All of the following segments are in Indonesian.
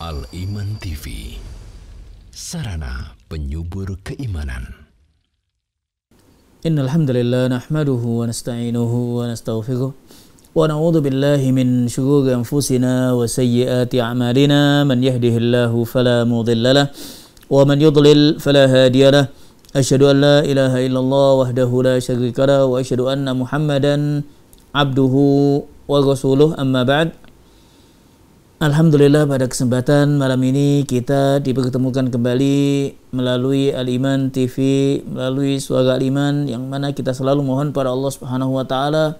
Al Iman TV Sarana penyubur keimanan Innal hamdalillah nahmaduhu wa nasta'inuhu wa nastaghfiruh wa na'udzu billahi min shururi anfusina wa sayyiati a'malina man yahdihillahu fala mudilla wa man yudlil fala hadiya lah an la ilaha illallah wahdahu la syarika wa ashadu anna muhammadan abduhu wa rasuluh amma ba'd Alhamdulillah pada kesempatan malam ini kita dipertemukan kembali melalui Al-Iman TV, melalui Suara Al-Iman yang mana kita selalu mohon pada Allah Subhanahu wa taala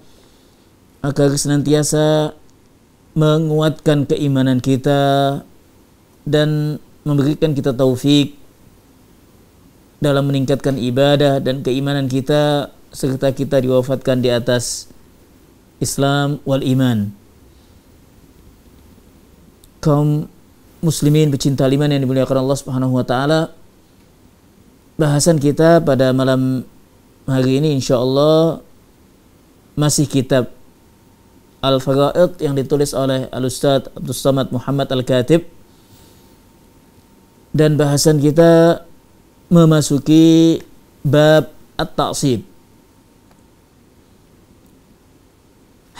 agar senantiasa menguatkan keimanan kita dan memberikan kita taufik dalam meningkatkan ibadah dan keimanan kita serta kita diwafatkan di atas Islam wal iman kaum muslimin pecinta liman yang dimuliakan Allah Subhanahu wa taala. Bahasan kita pada malam hari ini insyaallah masih kitab Al-Faraid yang ditulis oleh Al-Ustaz Abdul Samad Muhammad Al-Katib. Dan bahasan kita memasuki bab at-ta'sib.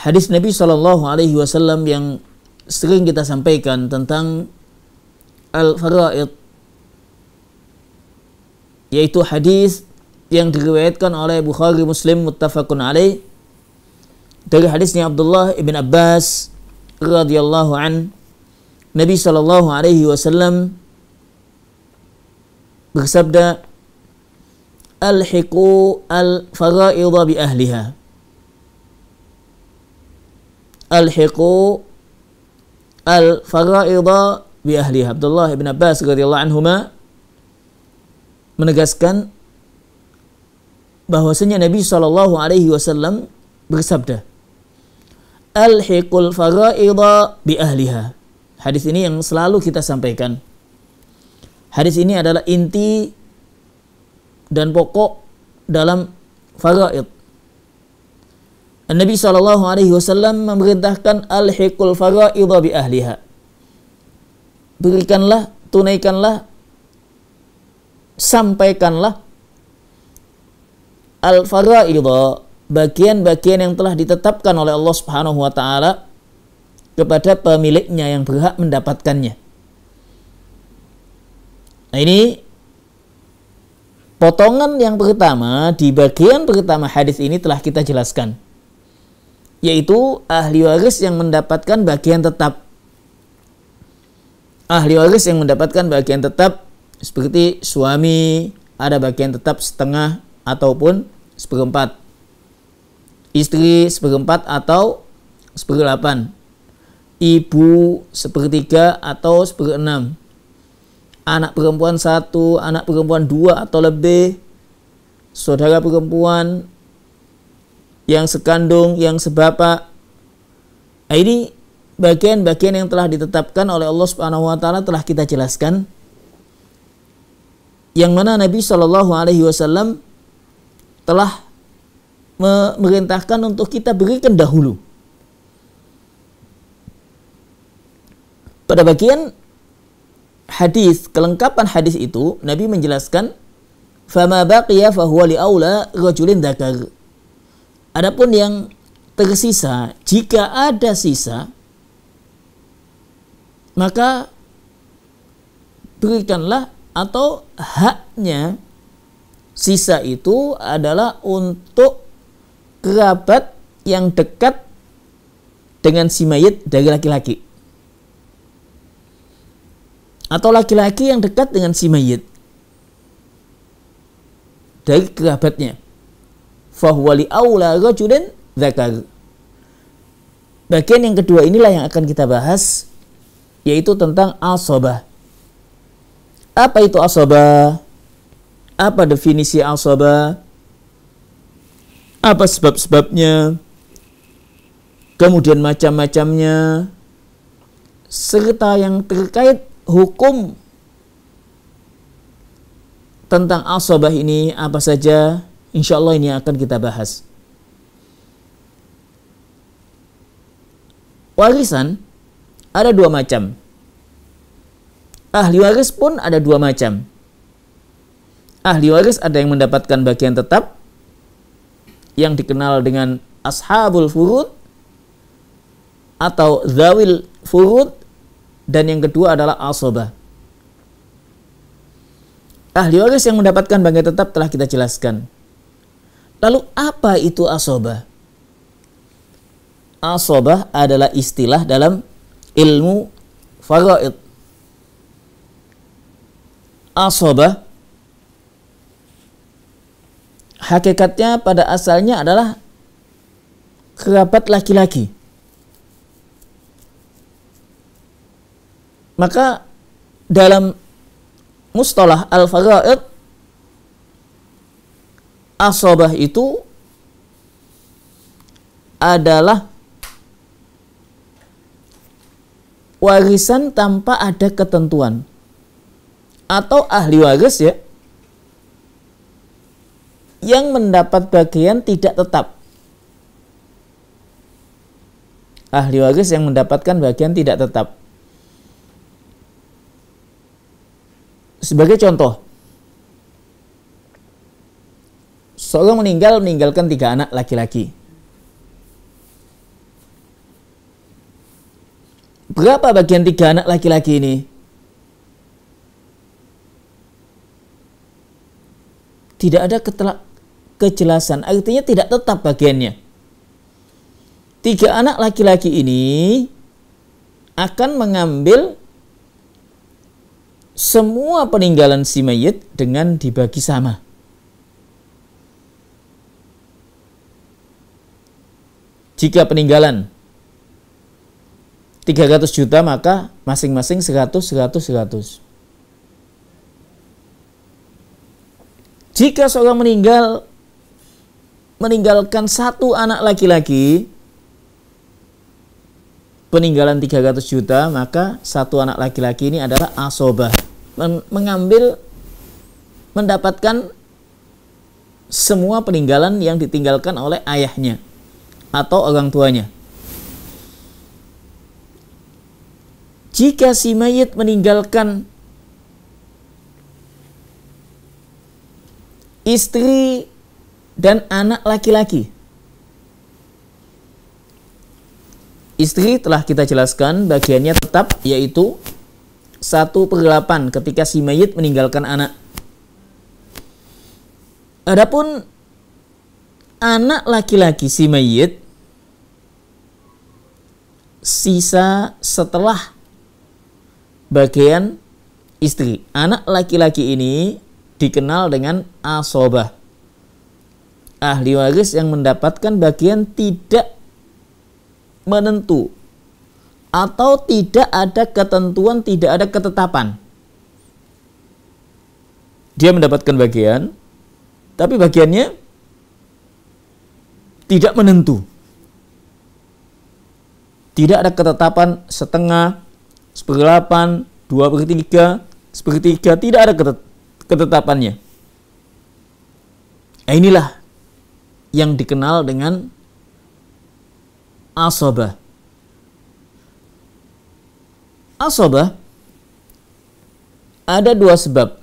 Hadis Nabi Shallallahu alaihi wasallam yang sering kita sampaikan tentang al-faraid yaitu hadis yang diriwayatkan oleh Bukhari Muslim muttafaqun alaih dari hadisnya Abdullah ibn Abbas radhiyallahu an Nabi sallallahu alaihi wasallam bersabda alhiqu al-fara'idha bi ahliha alhiqu al faraidha bi ahliha Abdullah bin Abbas radhiyallahu anhuma menegaskan bahwasanya Nabi sallallahu alaihi wasallam bersabda hiqul faraidha bi ahliha Hadis ini yang selalu kita sampaikan. Hadis ini adalah inti dan pokok dalam faraid Nabi Shallallahu Alaihi Wasallam memerintahkan al-hikul faraidha bi ahliha. Berikanlah, tunaikanlah, sampaikanlah al-faraidha bagian-bagian yang telah ditetapkan oleh Allah Subhanahu wa taala kepada pemiliknya yang berhak mendapatkannya. Nah, ini potongan yang pertama di bagian pertama hadis ini telah kita jelaskan yaitu ahli waris yang mendapatkan bagian tetap. Ahli waris yang mendapatkan bagian tetap seperti suami ada bagian tetap setengah ataupun seperempat. Istri seperempat atau seperdelapan. Ibu sepertiga atau seperenam. Anak perempuan satu, anak perempuan dua atau lebih. Saudara perempuan yang sekandung, yang sebapak. Nah, ini bagian-bagian yang telah ditetapkan oleh Allah Subhanahu wa taala telah kita jelaskan. Yang mana Nabi Shallallahu alaihi wasallam telah memerintahkan untuk kita berikan dahulu. Pada bagian hadis, kelengkapan hadis itu Nabi menjelaskan fama baqiya fahuwa li aula rajulin dzakar Adapun yang tersisa, jika ada sisa, maka berikanlah atau haknya sisa itu adalah untuk kerabat yang dekat dengan si mayit dari laki-laki atau laki-laki yang dekat dengan si mayit dari kerabatnya fahuwa li aula rajulin dzakar. Bagian yang kedua inilah yang akan kita bahas yaitu tentang asobah. Apa itu asobah? Apa definisi asobah? Apa sebab-sebabnya? Kemudian macam-macamnya serta yang terkait hukum tentang asobah ini apa saja Insya Allah ini akan kita bahas. Warisan ada dua macam. Ahli waris pun ada dua macam. Ahli waris ada yang mendapatkan bagian tetap yang dikenal dengan ashabul furud atau zawil furud dan yang kedua adalah asobah. Ahli waris yang mendapatkan bagian tetap telah kita jelaskan. Lalu apa itu asobah? Asobah adalah istilah dalam ilmu faraid. Asobah hakikatnya pada asalnya adalah kerabat laki-laki. Maka dalam mustalah al-faraid asobah itu adalah warisan tanpa ada ketentuan atau ahli waris ya yang mendapat bagian tidak tetap ahli waris yang mendapatkan bagian tidak tetap sebagai contoh Seorang meninggal meninggalkan tiga anak laki-laki. Berapa bagian tiga anak laki-laki ini? Tidak ada ketelak, kejelasan, artinya tidak tetap bagiannya. Tiga anak laki-laki ini akan mengambil semua peninggalan si mayit dengan dibagi sama. Jika peninggalan 300 juta maka masing-masing 100, 100, 100. Jika seorang meninggal meninggalkan satu anak laki-laki peninggalan 300 juta maka satu anak laki-laki ini adalah asobah Men mengambil mendapatkan semua peninggalan yang ditinggalkan oleh ayahnya atau orang tuanya. Jika si mayit meninggalkan istri dan anak laki-laki. Istri telah kita jelaskan bagiannya tetap yaitu satu per delapan ketika si mayit meninggalkan anak. Adapun anak laki-laki si mayit sisa setelah bagian istri. Anak laki-laki ini dikenal dengan asobah. Ahli waris yang mendapatkan bagian tidak menentu atau tidak ada ketentuan, tidak ada ketetapan. Dia mendapatkan bagian, tapi bagiannya tidak menentu. Tidak ada ketetapan setengah, seperdelapan, dua per tiga, sepertiga. Tidak ada ketetapannya. Nah, inilah yang dikenal dengan asobah. Asobah ada dua sebab.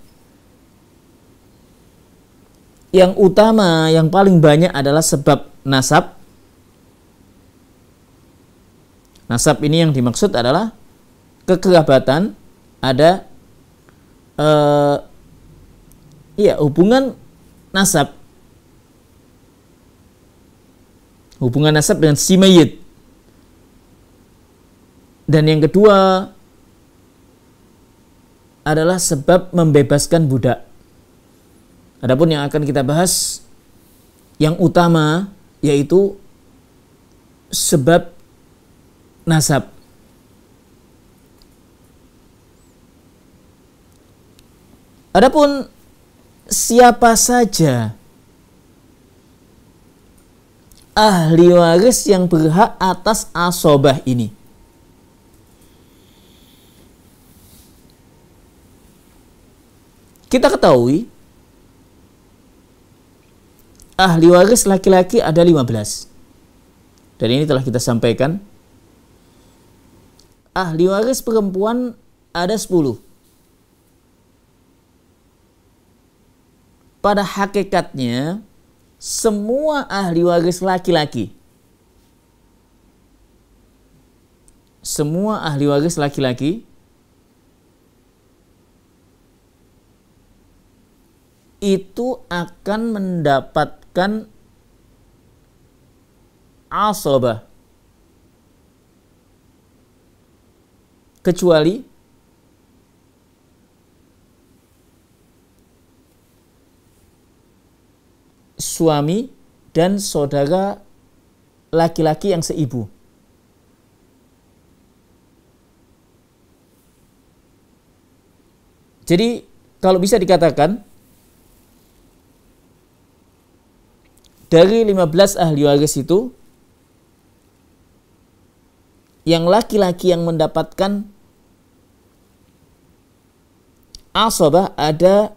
Yang utama, yang paling banyak adalah sebab nasab Nasab ini yang dimaksud adalah kekerabatan ada uh, ya hubungan nasab hubungan nasab dengan si mayit dan yang kedua adalah sebab membebaskan budak adapun yang akan kita bahas yang utama yaitu sebab nasab. Adapun siapa saja ahli waris yang berhak atas asobah ini. Kita ketahui ahli waris laki-laki ada 15. Dan ini telah kita sampaikan ahli waris perempuan ada 10. Pada hakikatnya semua ahli waris laki-laki semua ahli waris laki-laki itu akan mendapatkan asobah kecuali suami dan saudara laki-laki yang seibu. Jadi kalau bisa dikatakan dari 15 ahli waris itu yang laki-laki yang mendapatkan asabah ada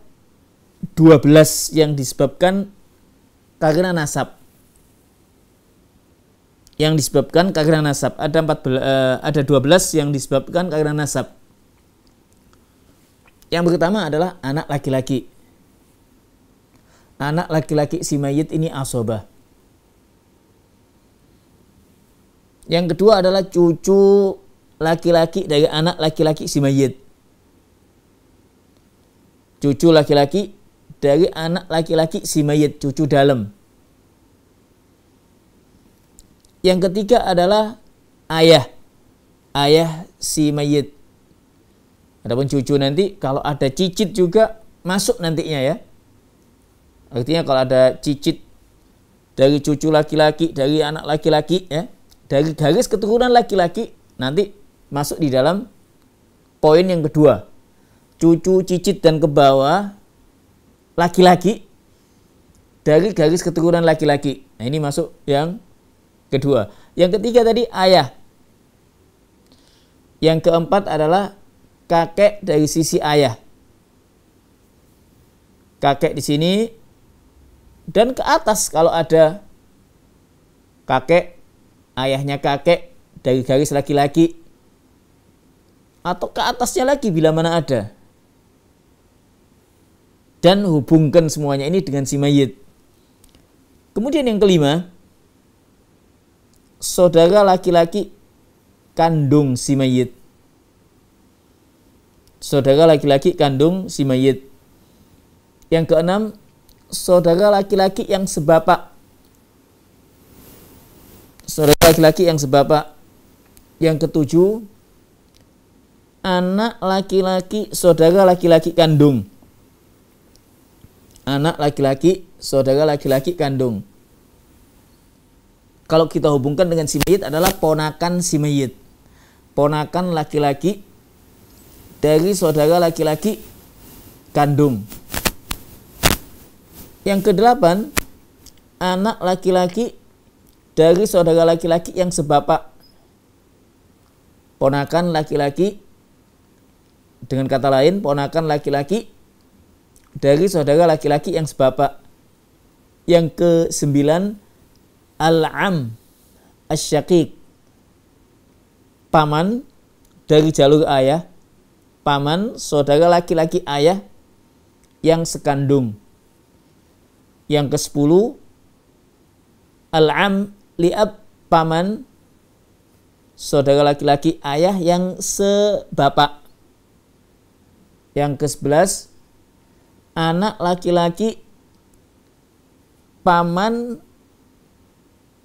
12 yang disebabkan karena nasab. Yang disebabkan karena nasab. Ada 14 eh, ada 12 yang disebabkan karena nasab. Yang pertama adalah anak laki-laki. Anak laki-laki si mayit ini asobah. Yang kedua adalah cucu laki-laki dari anak laki-laki si mayit cucu laki-laki dari anak laki-laki si mayit, cucu dalam. Yang ketiga adalah ayah. Ayah si mayit. Adapun cucu nanti kalau ada cicit juga masuk nantinya ya. Artinya kalau ada cicit dari cucu laki-laki, dari anak laki-laki ya, dari garis keturunan laki-laki nanti masuk di dalam poin yang kedua cucu, cicit, dan ke bawah laki-laki dari garis keturunan laki-laki. Nah, ini masuk yang kedua. Yang ketiga tadi ayah. Yang keempat adalah kakek dari sisi ayah. Kakek di sini dan ke atas kalau ada kakek, ayahnya kakek dari garis laki-laki atau ke atasnya lagi bila mana ada dan hubungkan semuanya ini dengan si mayit. Kemudian yang kelima, saudara laki-laki kandung si mayit. Saudara laki-laki kandung si mayit. Yang keenam, saudara laki-laki yang sebapak. Saudara laki-laki yang sebapak. Yang ketujuh, anak laki-laki, saudara laki-laki kandung anak laki-laki, saudara laki-laki kandung. Kalau kita hubungkan dengan si mayit adalah ponakan si mayit. Ponakan laki-laki dari saudara laki-laki kandung. Yang kedelapan, anak laki-laki dari saudara laki-laki yang sebapak. Ponakan laki-laki dengan kata lain ponakan laki-laki dari saudara laki-laki yang sebapak. Yang ke sembilan al-am Asyakik. Paman dari jalur ayah, paman saudara laki-laki ayah yang sekandung. Yang ke sepuluh al-am li'ab paman saudara laki-laki ayah yang sebapak. Yang ke sebelas anak laki-laki paman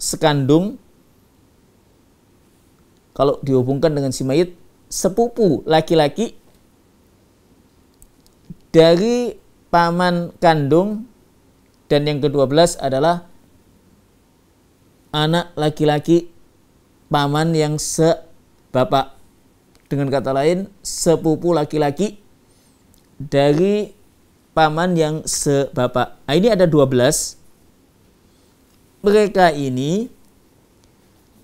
sekandung kalau dihubungkan dengan si mayit sepupu laki-laki dari paman kandung dan yang ke-12 adalah anak laki-laki paman yang sebapak dengan kata lain sepupu laki-laki dari paman yang sebapak. Nah, ini ada 12. Mereka ini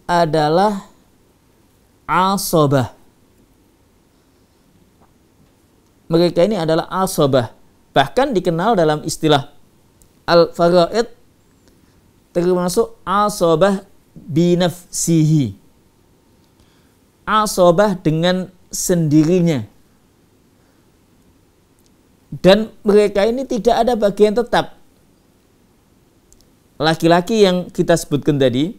adalah asobah. Mereka ini adalah asobah. Bahkan dikenal dalam istilah al-faraid termasuk asobah binafsihi. Asobah dengan sendirinya dan mereka ini tidak ada bagian tetap. Laki-laki yang kita sebutkan tadi,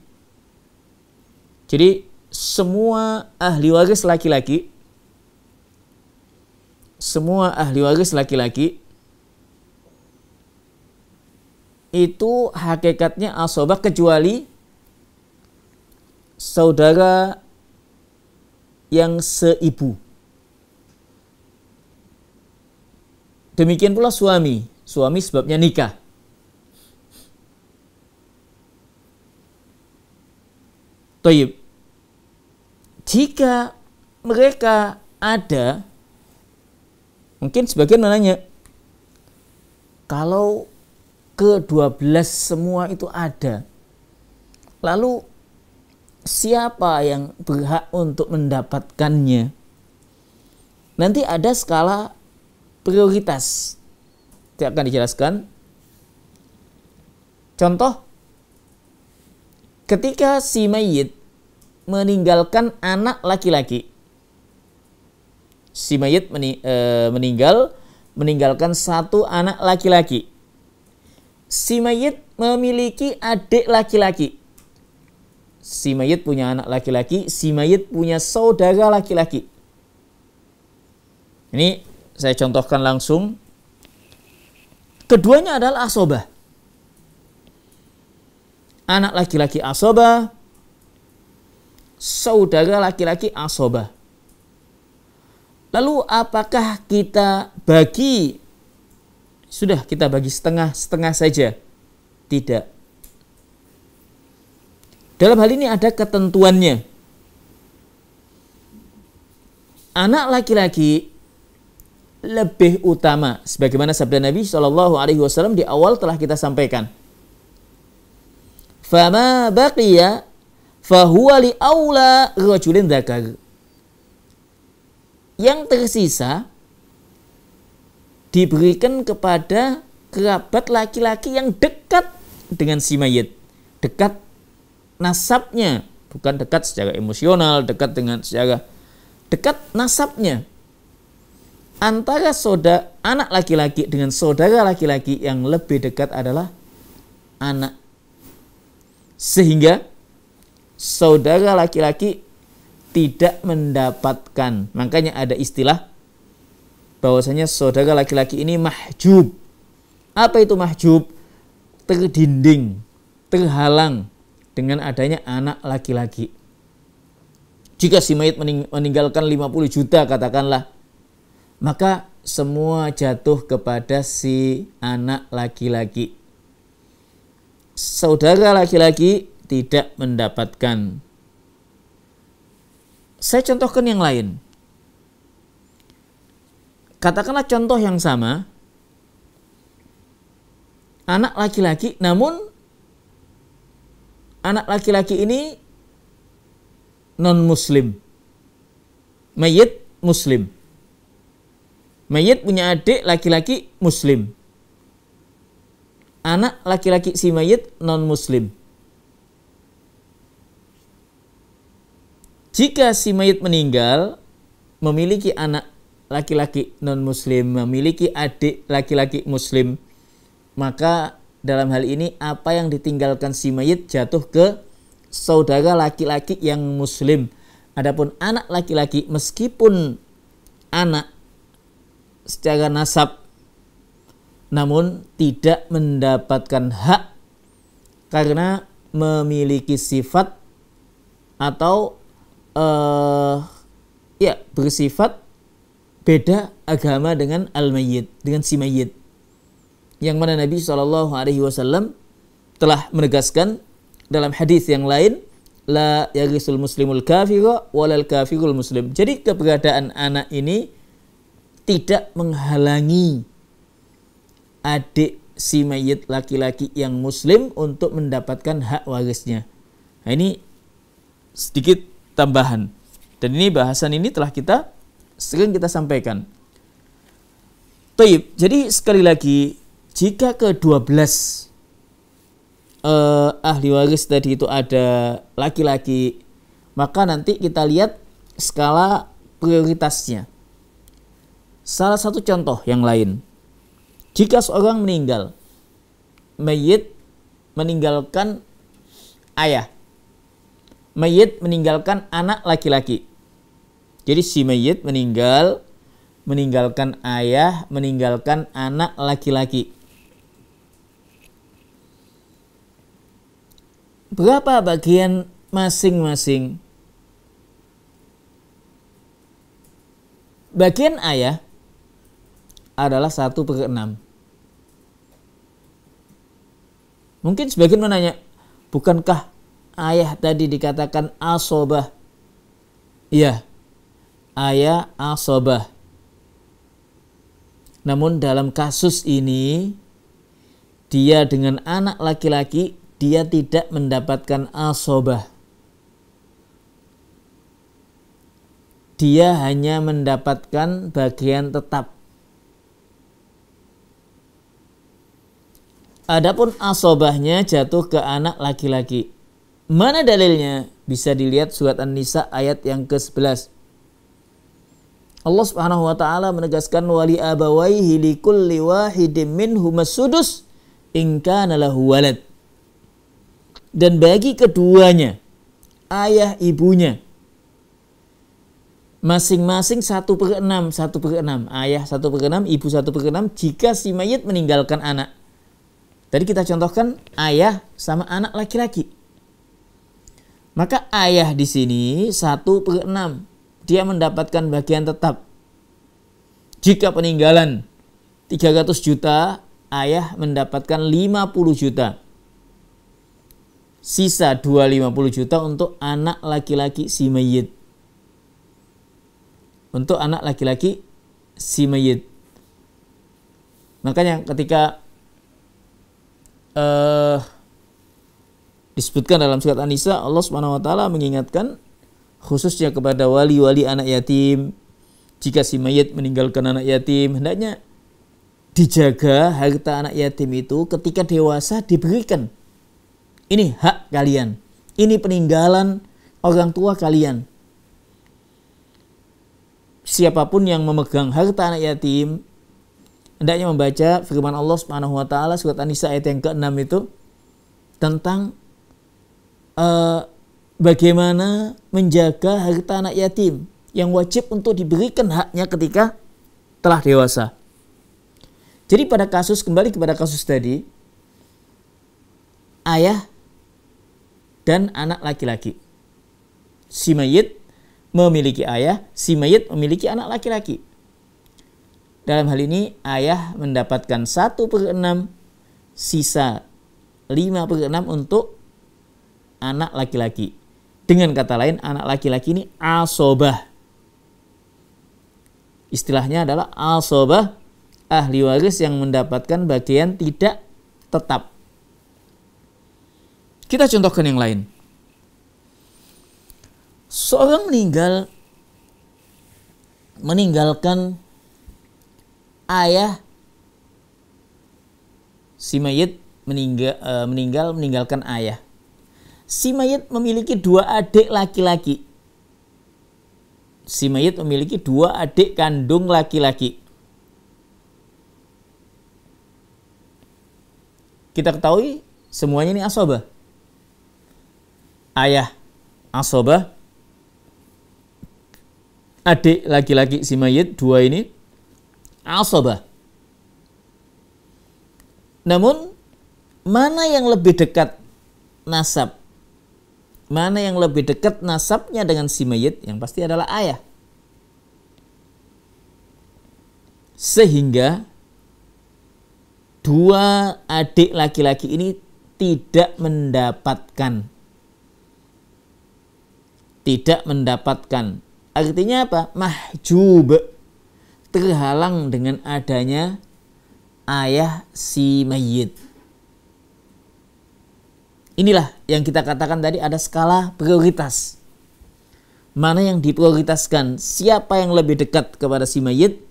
jadi semua ahli waris laki-laki, semua ahli waris laki-laki itu hakikatnya asobah kecuali saudara yang seibu. Demikian pula suami. Suami sebabnya nikah. Toyib. Jika mereka ada, mungkin sebagian menanya, kalau ke-12 semua itu ada, lalu siapa yang berhak untuk mendapatkannya? Nanti ada skala prioritas. Tidak akan dijelaskan. Contoh, ketika si mayit meninggalkan anak laki-laki, si mayit meni e, meninggal meninggalkan satu anak laki-laki. Si mayit memiliki adik laki-laki. Si mayit punya anak laki-laki, si mayit punya saudara laki-laki. Ini saya contohkan langsung. Keduanya adalah asobah. Anak laki-laki asobah, saudara laki-laki asobah. Lalu apakah kita bagi? Sudah kita bagi setengah-setengah saja. Tidak. Dalam hal ini ada ketentuannya. Anak laki-laki lebih utama sebagaimana sabda Nabi Shallallahu alaihi wasallam di awal telah kita sampaikan fama baqiya fahuwa li aula rajulin dzakar yang tersisa diberikan kepada kerabat laki-laki yang dekat dengan si mayit dekat nasabnya bukan dekat secara emosional dekat dengan secara dekat nasabnya antara saudara anak laki-laki dengan saudara laki-laki yang lebih dekat adalah anak. Sehingga saudara laki-laki tidak mendapatkan. Makanya ada istilah bahwasanya saudara laki-laki ini mahjub. Apa itu mahjub? Terdinding, terhalang dengan adanya anak laki-laki. Jika si mayit meninggalkan 50 juta katakanlah maka semua jatuh kepada si anak laki-laki. Saudara laki-laki tidak mendapatkan. Saya contohkan yang lain. Katakanlah contoh yang sama. Anak laki-laki namun anak laki-laki ini non muslim. Mayit muslim Mayit punya adik laki-laki muslim. Anak laki-laki si mayit non-muslim. Jika si mayit meninggal, memiliki anak laki-laki non-muslim, memiliki adik laki-laki muslim, maka dalam hal ini apa yang ditinggalkan si mayit jatuh ke saudara laki-laki yang muslim. Adapun anak laki-laki meskipun anak secara nasab namun tidak mendapatkan hak karena memiliki sifat atau uh, ya bersifat beda agama dengan al-mayyit dengan si mayyit yang mana Nabi Shallallahu alaihi wasallam telah menegaskan dalam hadis yang lain la yarisul muslimul kafira walal kafirul muslim. Jadi keberadaan anak ini tidak menghalangi adik si mayit laki-laki yang muslim untuk mendapatkan hak warisnya. Nah, ini sedikit tambahan. Dan ini bahasan ini telah kita sering kita sampaikan. Taib. Jadi sekali lagi, jika ke-12 eh, ahli waris tadi itu ada laki-laki, maka nanti kita lihat skala prioritasnya. Salah satu contoh yang lain, jika seorang meninggal, mayit meninggalkan ayah, mayit meninggalkan anak laki-laki. Jadi si mayit meninggal, meninggalkan ayah, meninggalkan anak laki-laki. Berapa bagian masing-masing? Bagian ayah adalah 1 per 6. Mungkin sebagian menanya, bukankah ayah tadi dikatakan asobah? Iya, ayah asobah. Namun dalam kasus ini, dia dengan anak laki-laki, dia tidak mendapatkan asobah. Dia hanya mendapatkan bagian tetap Adapun asobahnya jatuh ke anak laki-laki. Mana dalilnya? Bisa dilihat surat An-Nisa ayat yang ke-11. Allah Subhanahu wa taala menegaskan wali abawaihi likulli wahidin minhum sudus in kana lahu walad. Dan bagi keduanya ayah ibunya masing-masing satu per enam, satu per enam, ayah satu per enam, ibu satu per enam jika si mayit meninggalkan anak. Tadi kita contohkan ayah sama anak laki-laki. Maka ayah di sini 1 per 6. Dia mendapatkan bagian tetap. Jika peninggalan 300 juta, ayah mendapatkan 50 juta. Sisa 250 juta untuk anak laki-laki si mayit. Untuk anak laki-laki si mayit. Makanya ketika uh, disebutkan dalam surat an Allah Subhanahu wa taala mengingatkan khususnya kepada wali-wali anak yatim jika si mayit meninggalkan anak yatim hendaknya dijaga harta anak yatim itu ketika dewasa diberikan ini hak kalian ini peninggalan orang tua kalian siapapun yang memegang harta anak yatim hendaknya membaca firman Allah Subhanahu wa taala surat An-Nisa ayat yang ke-6 itu tentang uh, bagaimana menjaga harta anak yatim yang wajib untuk diberikan haknya ketika telah dewasa. Jadi pada kasus kembali kepada kasus tadi ayah dan anak laki-laki. Si mayit memiliki ayah, si mayit memiliki anak laki-laki dalam hal ini ayah mendapatkan 1 per 6 sisa 5 per 6 untuk anak laki-laki. Dengan kata lain anak laki-laki ini asobah. Istilahnya adalah asobah ahli waris yang mendapatkan bagian tidak tetap. Kita contohkan yang lain. Seorang meninggal meninggalkan ayah si mayit meninggal, eh, meninggal meninggalkan ayah. Si mayit memiliki dua adik laki-laki. Si mayit memiliki dua adik kandung laki-laki. Kita ketahui semuanya ini asobah. Ayah asobah, adik laki-laki si mayit dua ini asabah. Namun mana yang lebih dekat nasab? Mana yang lebih dekat nasabnya dengan si mayit? Yang pasti adalah ayah. Sehingga dua adik laki-laki ini tidak mendapatkan tidak mendapatkan artinya apa mahjub terhalang dengan adanya ayah si mayit. Inilah yang kita katakan tadi ada skala prioritas. Mana yang diprioritaskan? Siapa yang lebih dekat kepada si mayit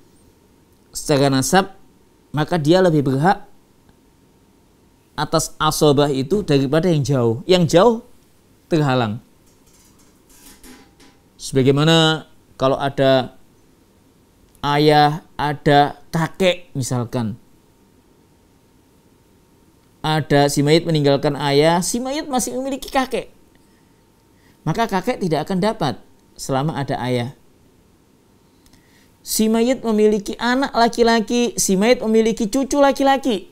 secara nasab, maka dia lebih berhak atas asobah itu daripada yang jauh. Yang jauh terhalang. Sebagaimana kalau ada ayah, ada kakek misalkan. Ada si mayit meninggalkan ayah, si mayit masih memiliki kakek. Maka kakek tidak akan dapat selama ada ayah. Si mayit memiliki anak laki-laki, si mayit memiliki cucu laki-laki.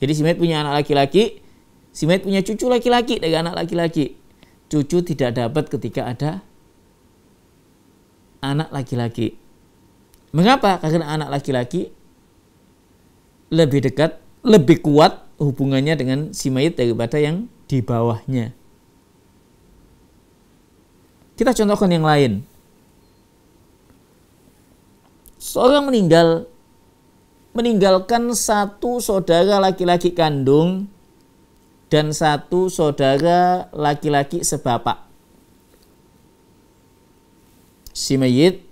Jadi si mayit punya anak laki-laki, si mayit punya cucu laki-laki dengan anak laki-laki. Cucu tidak dapat ketika ada anak laki-laki. Mengapa? Karena anak laki-laki lebih dekat, lebih kuat hubungannya dengan si mayit daripada yang di bawahnya. Kita contohkan yang lain. Seorang meninggal meninggalkan satu saudara laki-laki kandung dan satu saudara laki-laki sebapak. Si mayit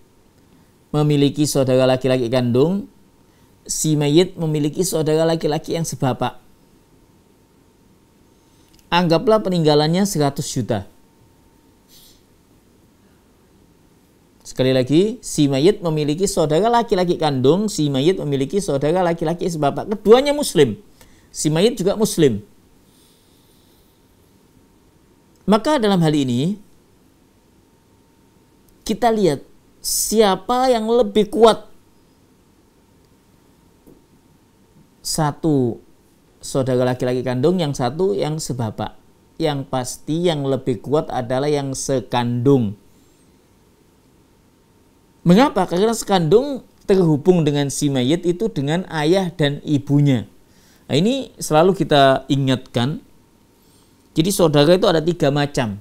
memiliki saudara laki-laki kandung, si mayit memiliki saudara laki-laki yang sebapak. Anggaplah peninggalannya 100 juta. Sekali lagi, si mayit memiliki saudara laki-laki kandung, si mayit memiliki saudara laki-laki sebapak. Keduanya muslim. Si mayit juga muslim. Maka dalam hal ini, kita lihat siapa yang lebih kuat? Satu saudara laki-laki kandung, yang satu yang sebapak. Yang pasti yang lebih kuat adalah yang sekandung. Mengapa? Karena sekandung terhubung dengan si mayit itu dengan ayah dan ibunya. Nah, ini selalu kita ingatkan. Jadi saudara itu ada tiga macam.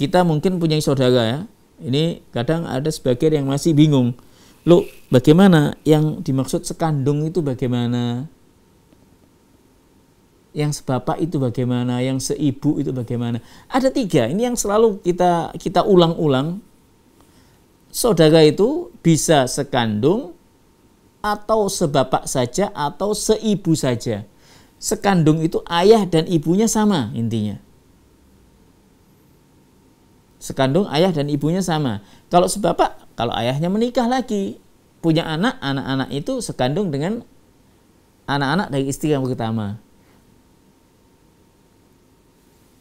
Kita mungkin punya saudara ya, ini kadang ada sebagian yang masih bingung. Lu bagaimana yang dimaksud sekandung itu bagaimana? Yang sebapak itu bagaimana? Yang seibu itu bagaimana? Ada tiga. Ini yang selalu kita kita ulang-ulang. Saudara itu bisa sekandung atau sebapak saja atau seibu saja. Sekandung itu ayah dan ibunya sama intinya sekandung ayah dan ibunya sama. Kalau sebapak, kalau ayahnya menikah lagi, punya anak, anak-anak itu sekandung dengan anak-anak dari istri yang pertama.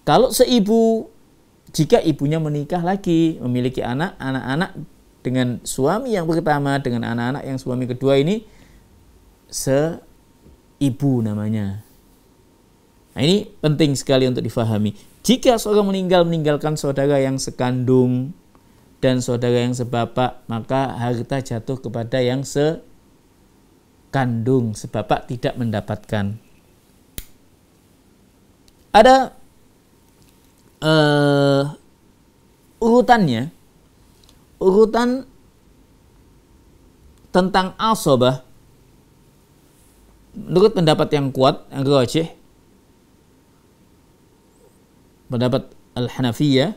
Kalau seibu, jika ibunya menikah lagi, memiliki anak, anak-anak dengan suami yang pertama, dengan anak-anak yang suami kedua ini, seibu namanya. Nah, ini penting sekali untuk difahami. Jika seorang meninggal meninggalkan saudara yang sekandung dan saudara yang sebapak, maka harta jatuh kepada yang sekandung, sebapak tidak mendapatkan. Ada uh, urutannya, urutan tentang asobah menurut pendapat yang kuat, yang rojih, pendapat Al-Hanafiyah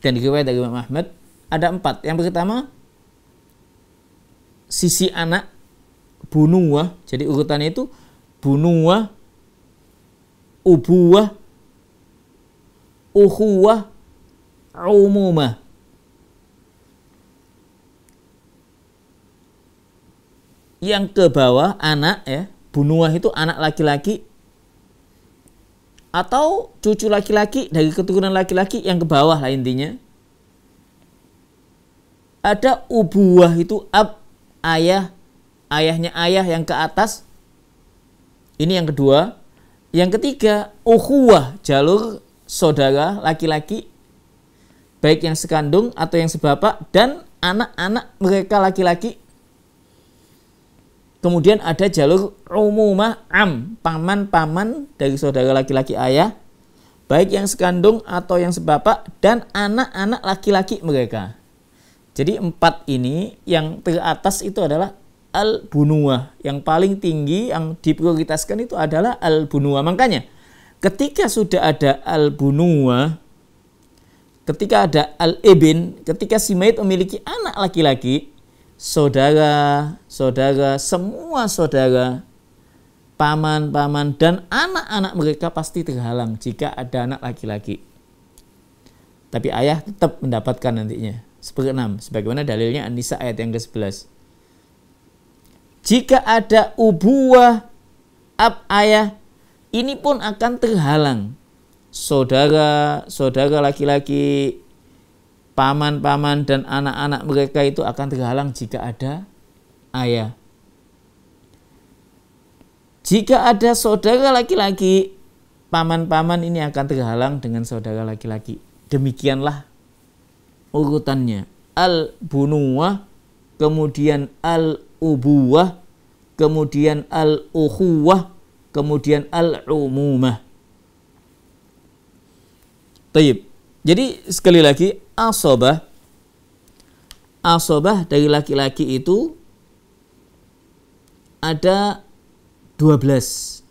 dan diriwayat dari Imam Ahmad ada empat. Yang pertama sisi anak bunua Jadi urutannya itu bunua ubuah, uhuwah, umumah. Yang ke bawah anak ya, bunua itu anak laki-laki atau cucu laki-laki dari keturunan laki-laki yang ke bawah lah intinya. Ada ubuah itu ab ayah, ayahnya ayah yang ke atas. Ini yang kedua. Yang ketiga, ukhuwah, jalur saudara laki-laki baik yang sekandung atau yang sebapak dan anak-anak mereka laki-laki Kemudian ada jalur umumah am, paman-paman dari saudara laki-laki ayah, baik yang sekandung atau yang sebapak, dan anak-anak laki-laki mereka. Jadi empat ini yang teratas itu adalah al bunua, Yang paling tinggi yang diprioritaskan itu adalah al bunua. Makanya ketika sudah ada al bunua, ketika ada al ibin, ketika si maid memiliki anak laki-laki, saudara, saudara, semua saudara, paman, paman, dan anak-anak mereka pasti terhalang jika ada anak laki-laki. Tapi ayah tetap mendapatkan nantinya. Seperti enam sebagaimana dalilnya an ayat yang ke-11. Jika ada ubuah ab ayah, ini pun akan terhalang. Saudara, saudara laki-laki, paman-paman dan anak-anak mereka itu akan terhalang jika ada ayah. Jika ada saudara laki-laki, paman-paman ini akan terhalang dengan saudara laki-laki. Demikianlah urutannya. Al-bunuwah, kemudian al-ubuwah, kemudian al-ukhuwah, kemudian al-umumah. Taib. Jadi sekali lagi asobah asobah dari laki-laki itu ada 12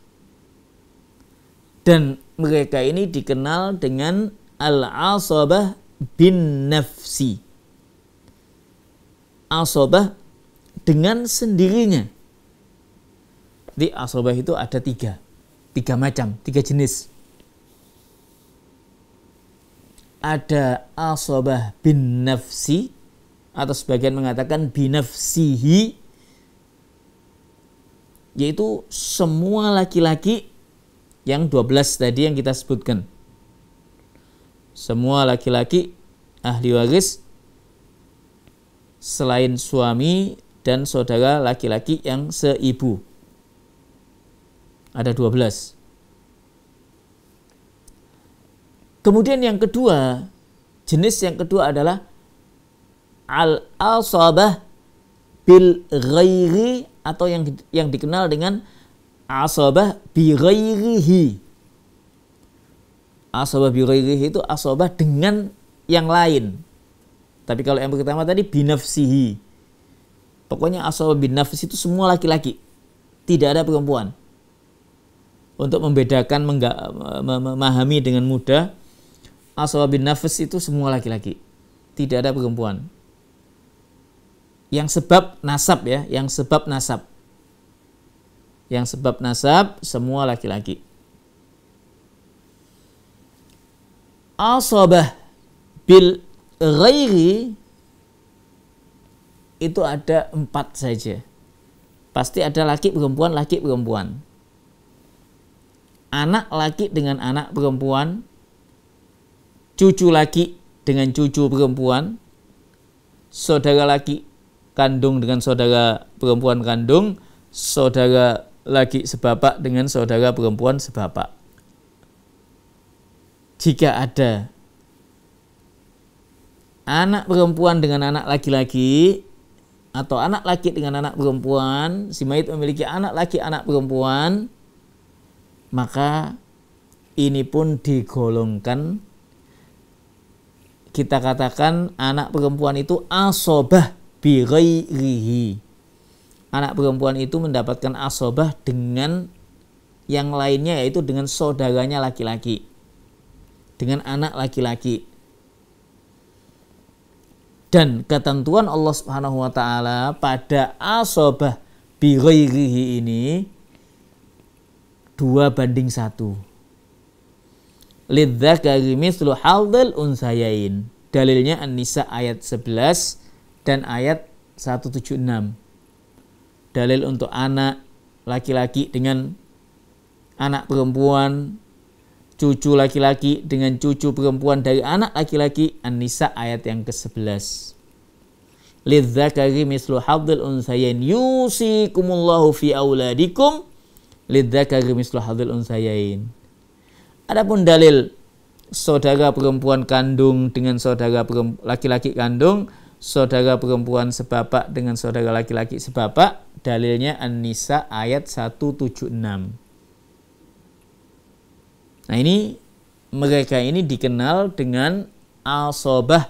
dan mereka ini dikenal dengan al-asobah bin nafsi asobah dengan sendirinya di asobah itu ada tiga tiga macam, tiga jenis. ada asobah bin nafsi atau sebagian mengatakan binafsihi yaitu semua laki-laki yang 12 tadi yang kita sebutkan. Semua laki-laki ahli waris selain suami dan saudara laki-laki yang seibu. Ada 12. Kemudian yang kedua, jenis yang kedua adalah al-asabah bil ghairi atau yang yang dikenal dengan asabah bi ghairihi. Asabah bi ghairihi itu asabah dengan yang lain. Tapi kalau yang pertama tadi binafsihi. Pokoknya asabah binafsi itu semua laki-laki. Tidak ada perempuan. Untuk membedakan memahami dengan mudah aswa bin nafas itu semua laki-laki. Tidak ada perempuan. Yang sebab nasab ya, yang sebab nasab. Yang sebab nasab semua laki-laki. Asabah bin ghairi itu ada empat saja. Pasti ada laki perempuan, laki perempuan. Anak laki dengan anak perempuan, cucu laki dengan cucu perempuan, saudara laki kandung dengan saudara perempuan kandung, saudara laki sebapak dengan saudara perempuan sebapak. Jika ada anak perempuan dengan anak laki-laki atau anak laki dengan anak perempuan, si mayit memiliki anak laki anak perempuan, maka ini pun digolongkan kita katakan anak perempuan itu asobah birairihi. Anak perempuan itu mendapatkan asobah dengan yang lainnya yaitu dengan saudaranya laki-laki. Dengan anak laki-laki. Dan ketentuan Allah Subhanahu wa taala pada asobah birairihi ini dua banding satu lidzakari mislu haldil unsayain. Dalilnya An-Nisa ayat 11 dan ayat 176. Dalil untuk anak laki-laki dengan anak perempuan, cucu laki-laki dengan cucu perempuan dari anak laki-laki An-Nisa ayat yang ke-11. Lidzakari mislu hadzil unsayain yusikumullahu fi auladikum lidzakari mislu hadzil unsayain. Adapun dalil saudara perempuan kandung dengan saudara laki-laki kandung, saudara perempuan sebapak dengan saudara laki-laki sebapak, dalilnya An-Nisa ayat 176. Nah ini mereka ini dikenal dengan asobah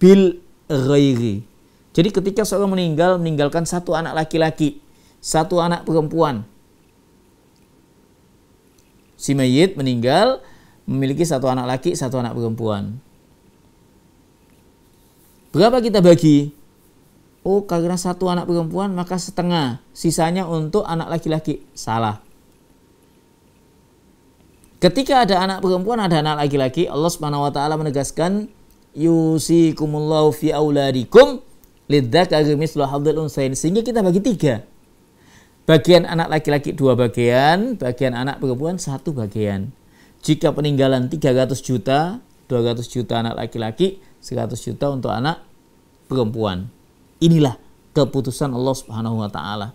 bil ghairi. Jadi ketika seorang meninggal meninggalkan satu anak laki-laki, satu anak perempuan, si mayit meninggal memiliki satu anak laki, satu anak perempuan. Berapa kita bagi? Oh, karena satu anak perempuan maka setengah, sisanya untuk anak laki-laki. Salah. Ketika ada anak perempuan, ada anak laki-laki, Allah Subhanahu wa taala menegaskan yusikumullahu fi auladikum lidzakari hadzal sehingga kita bagi tiga Bagian anak laki-laki dua bagian, bagian anak perempuan satu bagian. Jika peninggalan 300 juta, 200 juta anak laki-laki, 100 juta untuk anak perempuan. Inilah keputusan Allah Subhanahu wa taala.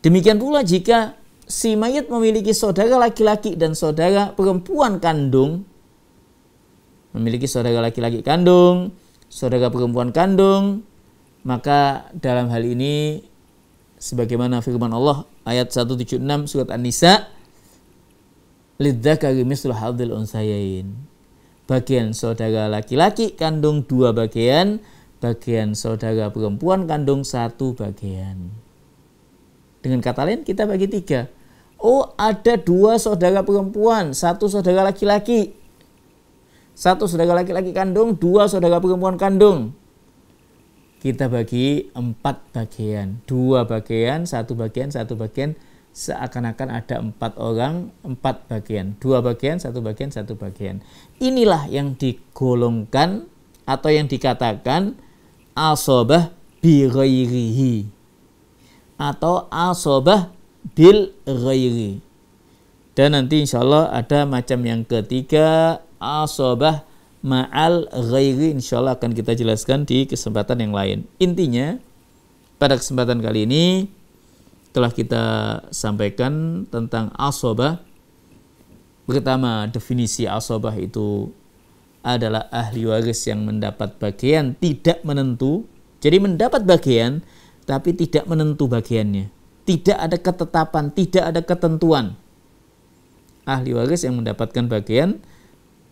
Demikian pula jika si mayat memiliki saudara laki-laki dan saudara perempuan kandung, memiliki saudara laki-laki kandung, saudara perempuan kandung, maka dalam hal ini sebagaimana firman Allah ayat 176 surat An-Nisa lidzakari mislu unsayain bagian saudara laki-laki kandung dua bagian bagian saudara perempuan kandung satu bagian dengan kata lain kita bagi tiga oh ada dua saudara perempuan satu saudara laki-laki satu saudara laki-laki kandung dua saudara perempuan kandung kita bagi empat bagian, dua bagian, satu bagian, satu bagian, seakan-akan ada empat orang, empat bagian, dua bagian, satu bagian, satu bagian. Inilah yang digolongkan atau yang dikatakan asobah birairihi atau asobah bil Dan nanti insya Allah ada macam yang ketiga asobah ma'al ghairi insyaallah akan kita jelaskan di kesempatan yang lain. Intinya pada kesempatan kali ini telah kita sampaikan tentang asobah. Pertama, definisi asobah itu adalah ahli waris yang mendapat bagian tidak menentu. Jadi mendapat bagian tapi tidak menentu bagiannya. Tidak ada ketetapan, tidak ada ketentuan. Ahli waris yang mendapatkan bagian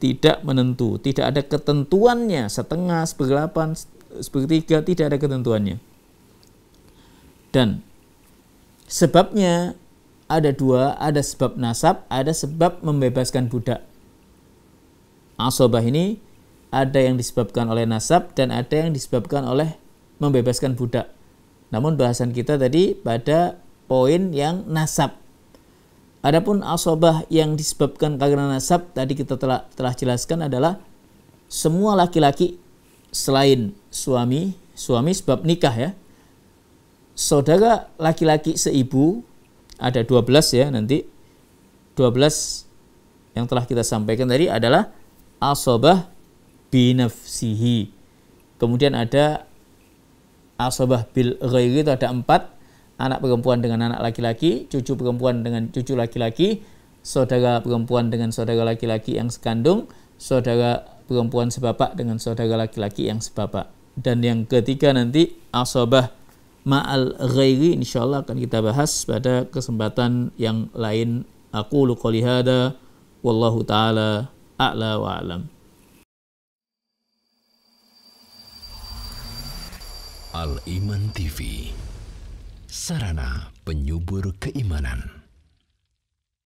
tidak menentu, tidak ada ketentuannya, setengah, seperdelapan, sepertiga, tidak ada ketentuannya. Dan sebabnya ada dua, ada sebab nasab, ada sebab membebaskan budak. Asobah ini ada yang disebabkan oleh nasab dan ada yang disebabkan oleh membebaskan budak. Namun bahasan kita tadi pada poin yang nasab Adapun asobah yang disebabkan karena nasab tadi kita telah telah jelaskan adalah semua laki-laki selain suami, suami sebab nikah ya. Saudara laki-laki seibu ada 12 ya nanti 12 yang telah kita sampaikan tadi adalah asobah binafsihi. Kemudian ada asobah bil ghairi itu ada empat anak perempuan dengan anak laki-laki, cucu perempuan dengan cucu laki-laki, saudara perempuan dengan saudara laki-laki yang sekandung, saudara perempuan sebapak dengan saudara laki-laki yang sebapak. Dan yang ketiga nanti asobah ma'al ghairi insyaallah akan kita bahas pada kesempatan yang lain. Aku qoli hada wallahu taala a'la wa alam. Al Iman TV sarana penyubur keimanan.